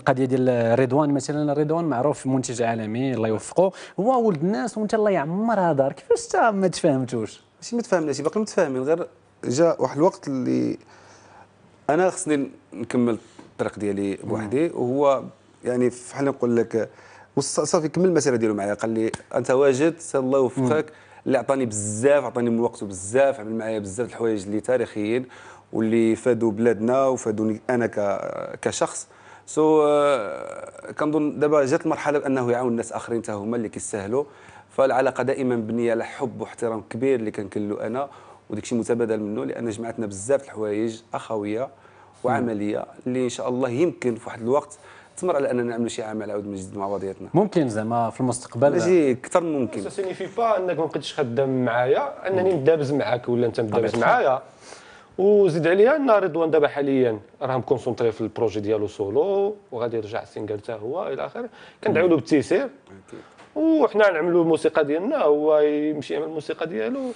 القضيه ديال رضوان مثلا رضوان معروف منتج عالمي الله يوفقه هو ولد الناس وانت الله يعمرها دار كيفاش انت ما تفاهمتوش ماشي ما تفاهمناش باقي متفاهمين غير جاء واحد الوقت اللي انا خصني نكمل الطريق ديالي بوحدي نعم. وهو يعني فحال نقول لك صافي كمل المسيره ديالو معايا قال لي انت واجد الله يوفقك نعم. اللي عطاني بزاف عطاني من وقته بزاف عمل معايا بزاف الحوايج اللي تاريخيين واللي فادوا بلادنا وفادوني انا كشخص سو so, آه، uh, كنظن دابا جات المرحله بانه يعاون الناس اخرين حتى هما اللي كيستاهلوا فالعلاقه دائما مبنيه على حب واحترام كبير اللي كنكلو انا وداك الشيء متبادل منه لان جمعتنا بزاف الحوايج اخويه وعمليه اللي ان شاء الله يمكن في واحد الوقت تمر على اننا نعملوا شي عمل عاود من جديد مع بعضياتنا ممكن زعما في المستقبل ماشي اكثر من ممكن سا سينيفي با انك ما بقيتش خدام معايا انني ندابز معاك ولا انت مدابز معايا وزيد عليها ان رضوان دابا حاليا راه مكونسونطري في البروجي ديالو سولو وغادي يرجع سينجل حتى هو الى اخره كندعوا له بالتيسير وحنا نعملوا الموسيقى ديالنا هو يمشي يعمل الموسيقى ديالو